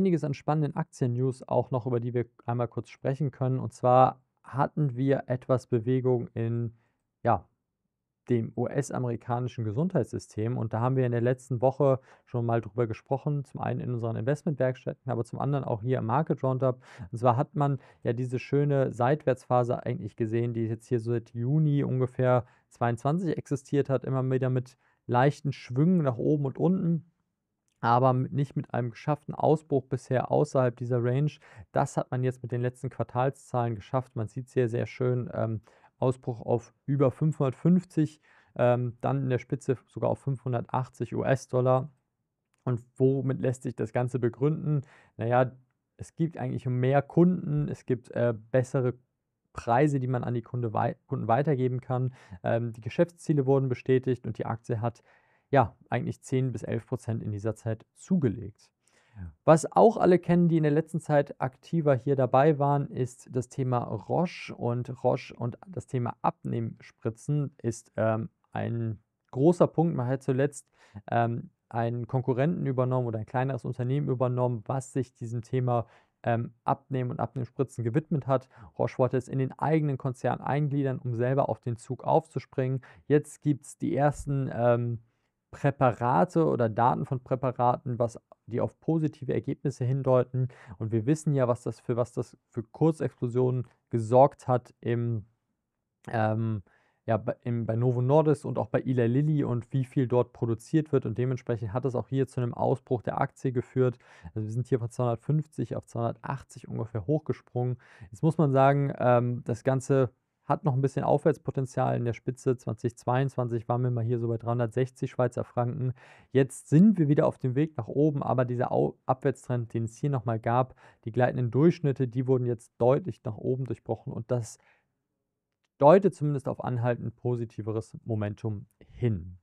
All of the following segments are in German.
einiges an spannenden Aktien-News auch noch, über die wir einmal kurz sprechen können. Und zwar hatten wir etwas Bewegung in ja, dem US-amerikanischen Gesundheitssystem. Und da haben wir in der letzten Woche schon mal drüber gesprochen, zum einen in unseren Investmentwerkstätten, aber zum anderen auch hier im Market Roundup. Und zwar hat man ja diese schöne Seitwärtsphase eigentlich gesehen, die jetzt hier seit Juni ungefähr 22 existiert hat, immer wieder mit leichten Schwüngen nach oben und unten aber nicht mit einem geschafften Ausbruch bisher außerhalb dieser Range. Das hat man jetzt mit den letzten Quartalszahlen geschafft. Man sieht sehr, sehr schön, ähm, Ausbruch auf über 550, ähm, dann in der Spitze sogar auf 580 US-Dollar. Und womit lässt sich das Ganze begründen? Naja, es gibt eigentlich mehr Kunden, es gibt äh, bessere Preise, die man an die Kunde wei Kunden weitergeben kann. Ähm, die Geschäftsziele wurden bestätigt und die Aktie hat ja, eigentlich 10 bis 11 Prozent in dieser Zeit zugelegt. Was auch alle kennen, die in der letzten Zeit aktiver hier dabei waren, ist das Thema Roche und Roche und das Thema Abnehmspritzen ist ähm, ein großer Punkt. Man hat zuletzt ähm, einen Konkurrenten übernommen oder ein kleineres Unternehmen übernommen, was sich diesem Thema ähm, Abnehmen und Abnehmspritzen gewidmet hat. Roche wollte es in den eigenen Konzern eingliedern, um selber auf den Zug aufzuspringen. Jetzt gibt es die ersten ähm, Präparate oder Daten von Präparaten, was, die auf positive Ergebnisse hindeuten. Und wir wissen ja, was das für was das für Kurzexplosionen gesorgt hat im, ähm, ja, bei, im, bei Novo Nordisk und auch bei Eli Lilly und wie viel dort produziert wird. Und dementsprechend hat das auch hier zu einem Ausbruch der Aktie geführt. Also wir sind hier von 250 auf 280 ungefähr hochgesprungen. Jetzt muss man sagen, ähm, das Ganze hat noch ein bisschen Aufwärtspotenzial in der Spitze. 2022 waren wir mal hier so bei 360 Schweizer Franken. Jetzt sind wir wieder auf dem Weg nach oben, aber dieser Abwärtstrend, den es hier nochmal gab, die gleitenden Durchschnitte, die wurden jetzt deutlich nach oben durchbrochen und das deutet zumindest auf anhaltend positiveres Momentum hin.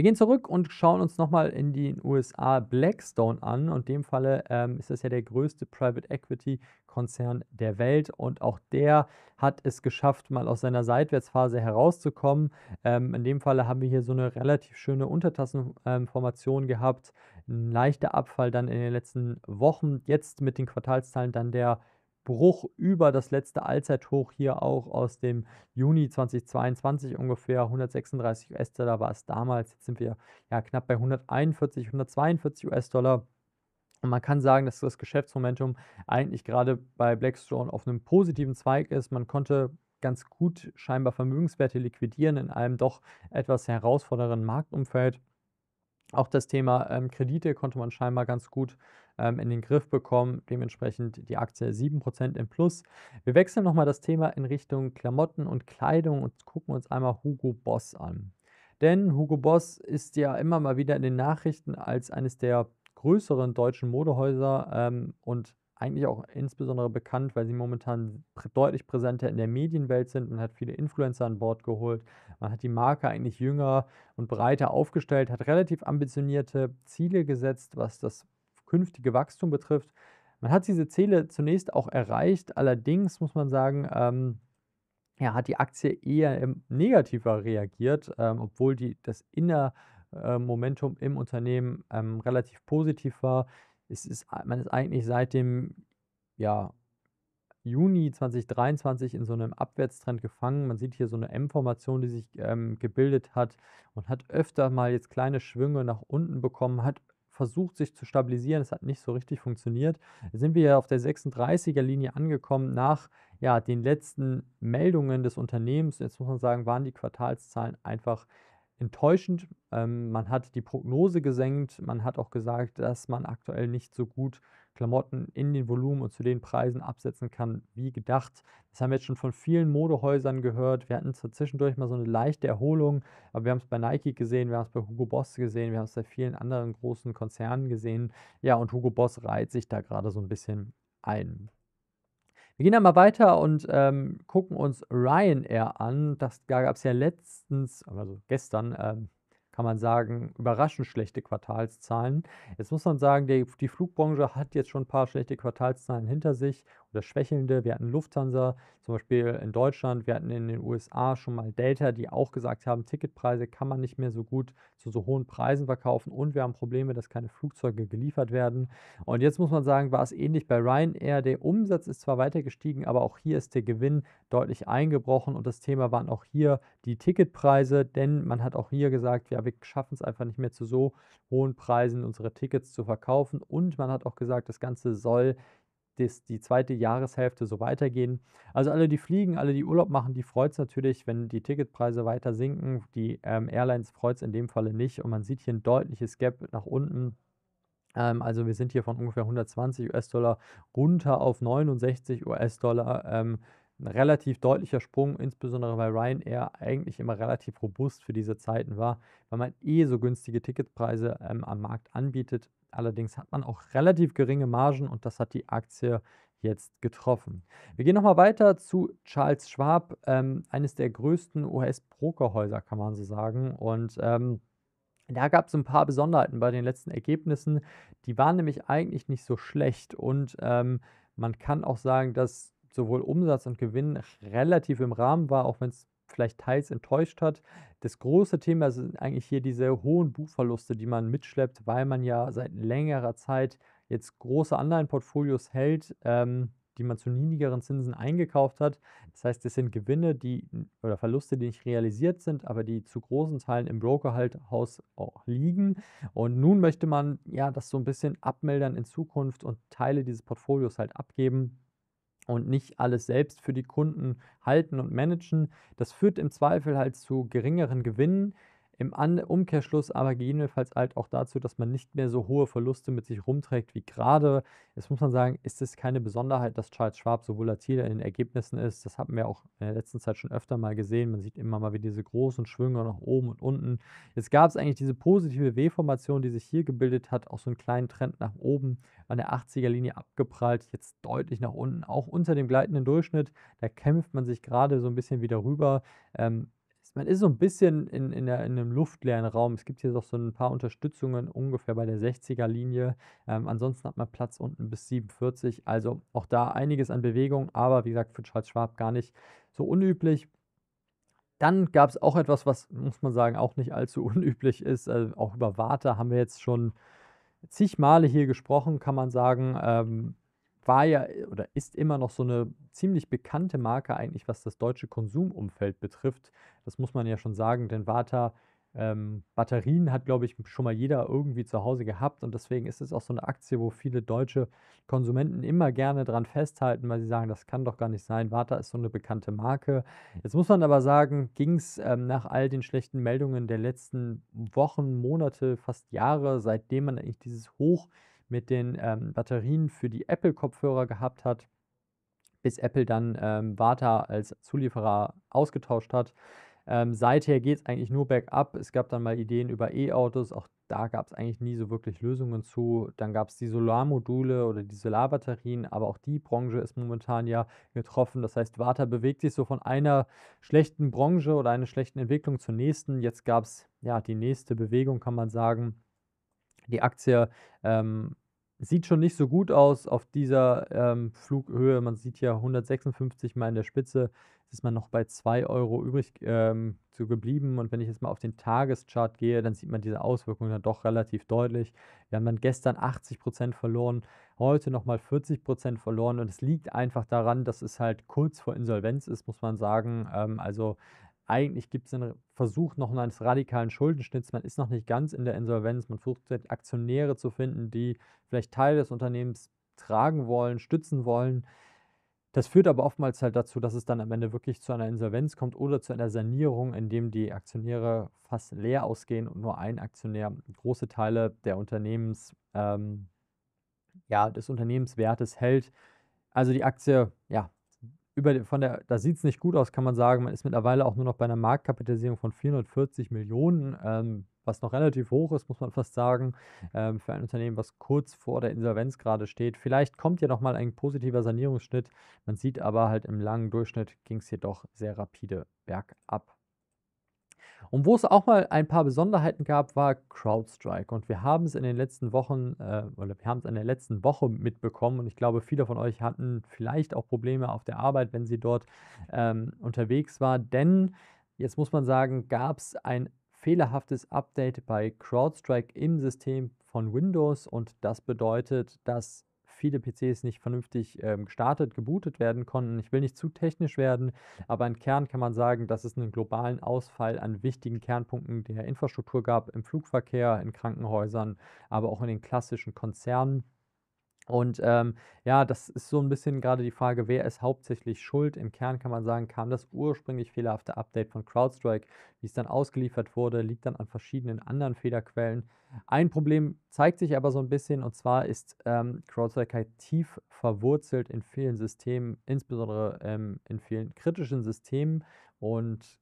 Wir gehen zurück und schauen uns nochmal in den USA Blackstone an. Und in dem Falle ähm, ist das ja der größte Private Equity Konzern der Welt. Und auch der hat es geschafft, mal aus seiner Seitwärtsphase herauszukommen. Ähm, in dem Falle haben wir hier so eine relativ schöne Untertassenformation ähm, gehabt. Ein leichter Abfall dann in den letzten Wochen. Jetzt mit den Quartalszahlen dann der Bruch über das letzte Allzeithoch hier auch aus dem Juni 2022 ungefähr 136 US-Dollar war es damals. Jetzt sind wir ja knapp bei 141, 142 US-Dollar. Und man kann sagen, dass das Geschäftsmomentum eigentlich gerade bei Blackstone auf einem positiven Zweig ist. Man konnte ganz gut scheinbar Vermögenswerte liquidieren in einem doch etwas herausfordernden Marktumfeld. Auch das Thema ähm, Kredite konnte man scheinbar ganz gut ähm, in den Griff bekommen. Dementsprechend die Aktie 7% im Plus. Wir wechseln nochmal das Thema in Richtung Klamotten und Kleidung und gucken uns einmal Hugo Boss an. Denn Hugo Boss ist ja immer mal wieder in den Nachrichten als eines der größeren deutschen Modehäuser ähm, und eigentlich auch insbesondere bekannt, weil sie momentan pr deutlich präsenter in der Medienwelt sind. Man hat viele Influencer an Bord geholt. Man hat die Marke eigentlich jünger und breiter aufgestellt, hat relativ ambitionierte Ziele gesetzt, was das künftige Wachstum betrifft. Man hat diese Ziele zunächst auch erreicht, allerdings muss man sagen, ähm, ja, hat die Aktie eher negativer reagiert, ähm, obwohl die, das Inner ähm, Momentum im Unternehmen ähm, relativ positiv war. Es ist, man ist eigentlich seit dem ja, Juni 2023 in so einem Abwärtstrend gefangen. Man sieht hier so eine M-Formation, die sich ähm, gebildet hat und hat öfter mal jetzt kleine Schwünge nach unten bekommen, hat versucht, sich zu stabilisieren. Es hat nicht so richtig funktioniert. Da sind wir auf der 36er-Linie angekommen nach ja, den letzten Meldungen des Unternehmens. Jetzt muss man sagen, waren die Quartalszahlen einfach enttäuschend. Ähm, man hat die Prognose gesenkt. Man hat auch gesagt, dass man aktuell nicht so gut Klamotten in den Volumen und zu den Preisen absetzen kann, wie gedacht. Das haben wir jetzt schon von vielen Modehäusern gehört. Wir hatten zwar zwischendurch mal so eine leichte Erholung, aber wir haben es bei Nike gesehen, wir haben es bei Hugo Boss gesehen, wir haben es bei vielen anderen großen Konzernen gesehen. Ja, und Hugo Boss reiht sich da gerade so ein bisschen ein. Wir gehen dann mal weiter und ähm, gucken uns Ryanair an. Das gab es ja letztens, also gestern, ähm, kann man sagen, überraschend schlechte Quartalszahlen. Jetzt muss man sagen, die, die Flugbranche hat jetzt schon ein paar schlechte Quartalszahlen hinter sich oder schwächelnde. Wir hatten Lufthansa zum Beispiel in Deutschland, wir hatten in den USA schon mal Delta, die auch gesagt haben, Ticketpreise kann man nicht mehr so gut zu so hohen Preisen verkaufen und wir haben Probleme, dass keine Flugzeuge geliefert werden. Und jetzt muss man sagen, war es ähnlich bei Ryanair. Der Umsatz ist zwar weiter gestiegen, aber auch hier ist der Gewinn deutlich eingebrochen und das Thema waren auch hier die Ticketpreise, denn man hat auch hier gesagt, ja, wir schaffen es einfach nicht mehr zu so hohen Preisen unsere Tickets zu verkaufen und man hat auch gesagt, das Ganze soll das, die zweite Jahreshälfte so weitergehen. Also alle, die fliegen, alle, die Urlaub machen, die freut es natürlich, wenn die Ticketpreise weiter sinken. Die ähm, Airlines freut es in dem Falle nicht. Und man sieht hier ein deutliches Gap nach unten ähm, also wir sind hier von ungefähr 120 US-Dollar runter auf 69 US-Dollar. Ähm, ein relativ deutlicher Sprung, insbesondere weil Ryanair eigentlich immer relativ robust für diese Zeiten war, weil man eh so günstige Ticketpreise ähm, am Markt anbietet. Allerdings hat man auch relativ geringe Margen und das hat die Aktie jetzt getroffen. Wir gehen nochmal weiter zu Charles Schwab, ähm, eines der größten US-Brokerhäuser, kann man so sagen. Und ähm, da gab es ein paar Besonderheiten bei den letzten Ergebnissen. Die waren nämlich eigentlich nicht so schlecht und ähm, man kann auch sagen, dass sowohl Umsatz und Gewinn relativ im Rahmen war, auch wenn es vielleicht teils enttäuscht hat. Das große Thema sind eigentlich hier diese hohen Buchverluste, die man mitschleppt, weil man ja seit längerer Zeit jetzt große Anleihenportfolios hält, ähm, die man zu niedrigeren Zinsen eingekauft hat. Das heißt, es sind Gewinne, die oder Verluste, die nicht realisiert sind, aber die zu großen Teilen im Brokerhaus auch liegen. Und nun möchte man ja das so ein bisschen abmildern in Zukunft und Teile dieses Portfolios halt abgeben, und nicht alles selbst für die Kunden halten und managen. Das führt im Zweifel halt zu geringeren Gewinnen, im Umkehrschluss aber gegebenenfalls halt auch dazu, dass man nicht mehr so hohe Verluste mit sich rumträgt wie gerade. Jetzt muss man sagen, ist es keine Besonderheit, dass Charles Schwab so volatil in den Ergebnissen ist. Das haben wir auch in der letzten Zeit schon öfter mal gesehen. Man sieht immer mal wieder diese großen Schwünge nach oben und unten. Jetzt gab es eigentlich diese positive W-Formation, die sich hier gebildet hat, auch so einen kleinen Trend nach oben an der 80er-Linie abgeprallt, jetzt deutlich nach unten, auch unter dem gleitenden Durchschnitt. Da kämpft man sich gerade so ein bisschen wieder rüber. Ähm, man ist so ein bisschen in, in, der, in einem luftleeren Raum. Es gibt hier doch so ein paar Unterstützungen ungefähr bei der 60er-Linie. Ähm, ansonsten hat man Platz unten bis 47. Also auch da einiges an Bewegung, aber wie gesagt, für Charles Schwab gar nicht so unüblich. Dann gab es auch etwas, was, muss man sagen, auch nicht allzu unüblich ist. Also auch über Warte haben wir jetzt schon zig Male hier gesprochen, kann man sagen. Ähm, war ja äh, oder ist immer noch so eine ziemlich bekannte Marke eigentlich, was das deutsche Konsumumfeld betrifft. Das muss man ja schon sagen, denn Warta ähm, Batterien hat, glaube ich, schon mal jeder irgendwie zu Hause gehabt und deswegen ist es auch so eine Aktie, wo viele deutsche Konsumenten immer gerne dran festhalten, weil sie sagen, das kann doch gar nicht sein. Warta ist so eine bekannte Marke. Jetzt muss man aber sagen, ging es ähm, nach all den schlechten Meldungen der letzten Wochen, Monate, fast Jahre, seitdem man eigentlich dieses Hoch mit den ähm, Batterien für die Apple-Kopfhörer gehabt hat, bis Apple dann ähm, Vata als Zulieferer ausgetauscht hat. Ähm, seither geht es eigentlich nur bergab. Es gab dann mal Ideen über E-Autos, auch da gab es eigentlich nie so wirklich Lösungen zu. Dann gab es die Solarmodule oder die Solarbatterien, aber auch die Branche ist momentan ja getroffen. Das heißt, Warta bewegt sich so von einer schlechten Branche oder einer schlechten Entwicklung zur nächsten. Jetzt gab es ja die nächste Bewegung, kann man sagen. Die Aktie ähm, Sieht schon nicht so gut aus auf dieser ähm, Flughöhe. Man sieht ja 156 mal in der Spitze ist man noch bei 2 Euro übrig ähm, zu geblieben. Und wenn ich jetzt mal auf den Tageschart gehe, dann sieht man diese Auswirkungen dann doch relativ deutlich. Wir haben dann gestern 80 verloren, heute nochmal 40 verloren. Und es liegt einfach daran, dass es halt kurz vor Insolvenz ist, muss man sagen. Ähm, also eigentlich gibt es einen Versuch noch eines radikalen Schuldenschnitts. Man ist noch nicht ganz in der Insolvenz. Man versucht Aktionäre zu finden, die vielleicht Teil des Unternehmens tragen wollen, stützen wollen. Das führt aber oftmals halt dazu, dass es dann am Ende wirklich zu einer Insolvenz kommt oder zu einer Sanierung, in dem die Aktionäre fast leer ausgehen und nur ein Aktionär große Teile der Unternehmens, ähm, ja, des Unternehmenswertes hält. Also die Aktie ja, über, von der, da sieht es nicht gut aus, kann man sagen. Man ist mittlerweile auch nur noch bei einer Marktkapitalisierung von 440 Millionen, ähm, was noch relativ hoch ist, muss man fast sagen, ähm, für ein Unternehmen, was kurz vor der Insolvenz gerade steht. Vielleicht kommt ja nochmal ein positiver Sanierungsschnitt. Man sieht aber halt im langen Durchschnitt ging es hier doch sehr rapide bergab. Und wo es auch mal ein paar Besonderheiten gab, war CrowdStrike. Und wir haben es in den letzten Wochen, äh, oder wir haben es in der letzten Woche mitbekommen. Und ich glaube, viele von euch hatten vielleicht auch Probleme auf der Arbeit, wenn sie dort ähm, unterwegs war. Denn jetzt muss man sagen, gab es ein fehlerhaftes Update bei CrowdStrike im System von Windows. Und das bedeutet, dass viele PCs nicht vernünftig ähm, gestartet, gebootet werden konnten. Ich will nicht zu technisch werden, aber im Kern kann man sagen, dass es einen globalen Ausfall an wichtigen Kernpunkten der Infrastruktur gab, im Flugverkehr, in Krankenhäusern, aber auch in den klassischen Konzernen. Und ähm, ja, das ist so ein bisschen gerade die Frage, wer ist hauptsächlich schuld? Im Kern kann man sagen, kam das ursprünglich fehlerhafte Update von CrowdStrike, wie es dann ausgeliefert wurde, liegt dann an verschiedenen anderen Fehlerquellen. Ein Problem zeigt sich aber so ein bisschen, und zwar ist ähm, CrowdStrike halt tief verwurzelt in vielen Systemen, insbesondere ähm, in vielen kritischen Systemen. Und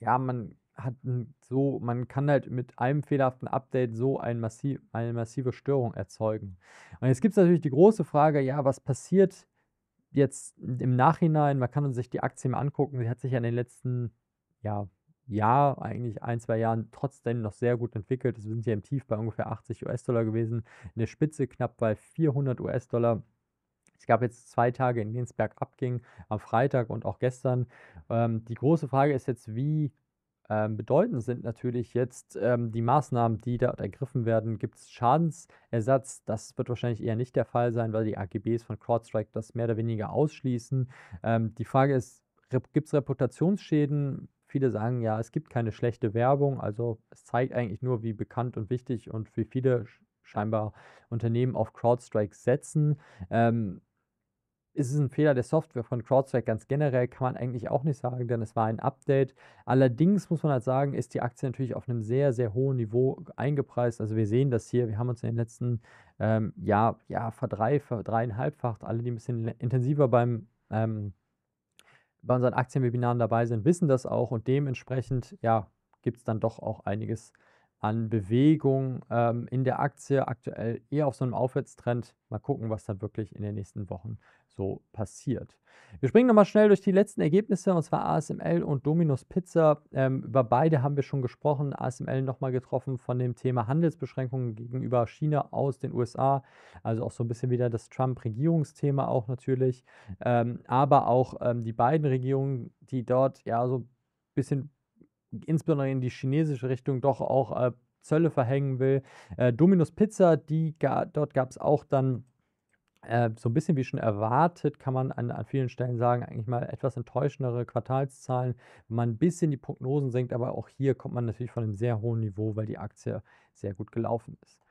ja, man hat so, man kann halt mit einem fehlerhaften Update so ein massiv, eine massive Störung erzeugen. Und jetzt gibt es natürlich die große Frage, ja, was passiert jetzt im Nachhinein? Man kann sich die Aktie mal angucken, sie hat sich ja in den letzten, ja, Jahr, eigentlich ein, zwei Jahren trotzdem noch sehr gut entwickelt. Wir sind ja im Tief bei ungefähr 80 US-Dollar gewesen, in der Spitze knapp bei 400 US-Dollar. Es gab jetzt zwei Tage, in denen es bergab ging, am Freitag und auch gestern. Ähm, die große Frage ist jetzt, wie ähm, bedeutend sind natürlich jetzt ähm, die Maßnahmen, die dort ergriffen werden. Gibt es Schadensersatz? Das wird wahrscheinlich eher nicht der Fall sein, weil die AGBs von CrowdStrike das mehr oder weniger ausschließen. Ähm, die Frage ist, gibt es Reputationsschäden? Viele sagen ja, es gibt keine schlechte Werbung. Also es zeigt eigentlich nur, wie bekannt und wichtig und wie viele scheinbar Unternehmen auf CrowdStrike setzen. Ähm, ist es ein Fehler der Software von CrowdStrike ganz generell, kann man eigentlich auch nicht sagen, denn es war ein Update. Allerdings muss man halt sagen, ist die Aktie natürlich auf einem sehr, sehr hohen Niveau eingepreist. Also wir sehen das hier, wir haben uns in den letzten ähm, Jahr, ja, verdreieinhalbfacht, alle, die ein bisschen intensiver beim ähm, bei unseren Aktienwebinaren dabei sind, wissen das auch und dementsprechend ja, gibt es dann doch auch einiges an Bewegung ähm, in der Aktie. Aktuell eher auf so einem Aufwärtstrend. Mal gucken, was dann wirklich in den nächsten Wochen so passiert. Wir springen nochmal schnell durch die letzten Ergebnisse und zwar ASML und Dominus Pizza. Ähm, über beide haben wir schon gesprochen. ASML nochmal getroffen von dem Thema Handelsbeschränkungen gegenüber China aus den USA. Also auch so ein bisschen wieder das Trump-Regierungsthema auch natürlich. Ähm, aber auch ähm, die beiden Regierungen, die dort ja so ein bisschen insbesondere in die chinesische Richtung doch auch äh, Zölle verhängen will. Äh, Dominus Pizza, die ga, dort gab es auch dann äh, so ein bisschen wie schon erwartet, kann man an, an vielen Stellen sagen, eigentlich mal etwas enttäuschendere Quartalszahlen, wenn man ein bisschen die Prognosen senkt, aber auch hier kommt man natürlich von einem sehr hohen Niveau, weil die Aktie sehr gut gelaufen ist.